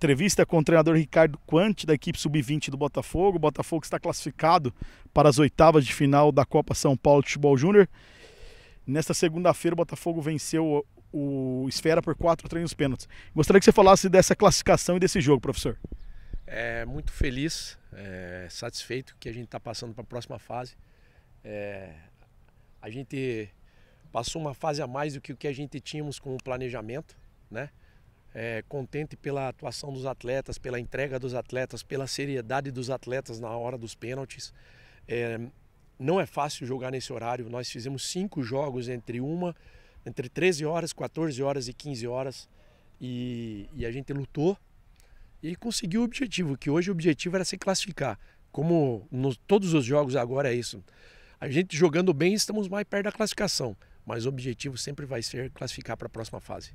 Entrevista com o treinador Ricardo Quante, da equipe sub-20 do Botafogo. O Botafogo está classificado para as oitavas de final da Copa São Paulo de Futebol Júnior. Nesta segunda-feira, o Botafogo venceu o Esfera por quatro treinos pênaltis. Gostaria que você falasse dessa classificação e desse jogo, professor. É muito feliz, é, satisfeito que a gente está passando para a próxima fase. É, a gente passou uma fase a mais do que o que a gente tínhamos o planejamento, né? é, contente pela atuação dos atletas, pela entrega dos atletas, pela seriedade dos atletas na hora dos pênaltis. É, não é fácil jogar nesse horário. Nós fizemos cinco jogos entre uma, entre 13 horas, 14 horas e 15 horas, e, e a gente lutou e conseguiu o objetivo. Que hoje o objetivo era se classificar. Como nos, todos os jogos agora é isso. A gente jogando bem, estamos mais perto da classificação, mas o objetivo sempre vai ser classificar para a próxima fase.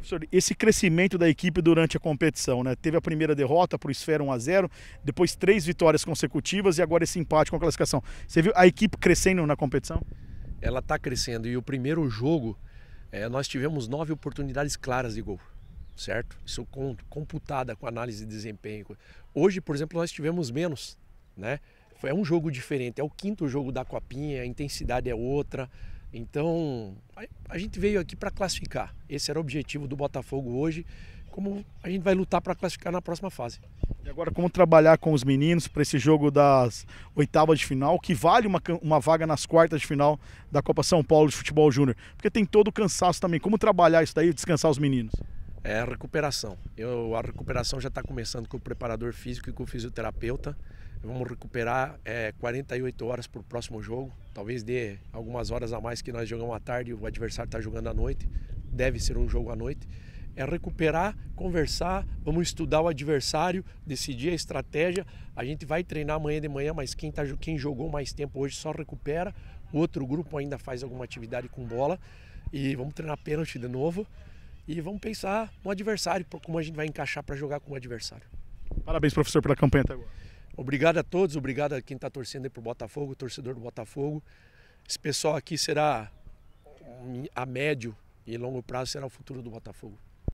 Professor, esse crescimento da equipe durante a competição, né? Teve a primeira derrota para o Esfera 1 a 0, depois três vitórias consecutivas e agora esse empate com a classificação. Você viu a equipe crescendo na competição? Ela está crescendo e o primeiro jogo é, nós tivemos nove oportunidades claras de gol, certo? Isso com, computada com análise de desempenho. Hoje, por exemplo, nós tivemos menos, né? É um jogo diferente, é o quinto jogo da Copinha, a intensidade é outra. Então, a, gente veio aqui para classificar. Esse era o objetivo do Botafogo hoje, como a gente vai lutar para classificar na próxima fase. E agora, como trabalhar com os meninos para esse jogo das oitavas de final, que vale uma, uma vaga nas quartas de final da Copa São Paulo de Futebol Júnior? Porque tem todo o cansaço também. Como trabalhar isso daí, descansar os meninos? É a recuperação. Eu, a recuperação já está começando com o preparador físico e com o fisioterapeuta. Vamos recuperar é, 48 horas para o próximo jogo. Talvez dê algumas horas a mais que nós jogamos à tarde e o adversário está jogando à noite. Deve ser um jogo à noite. É recuperar, conversar, vamos estudar o adversário, decidir a estratégia. A gente vai treinar amanhã de manhã, mas quem, tá, quem jogou mais tempo hoje só recupera. O outro grupo ainda faz alguma atividade com bola. E vamos treinar pênalti de novo. E vamos pensar no adversário, como a gente vai encaixar para jogar com o adversário. Parabéns, professor, pela campanha até agora. Obrigado a todos, obrigado a quem está torcendo aí pro Botafogo, torcedor do Botafogo. Esse pessoal aqui será a médio e longo prazo será o futuro do Botafogo.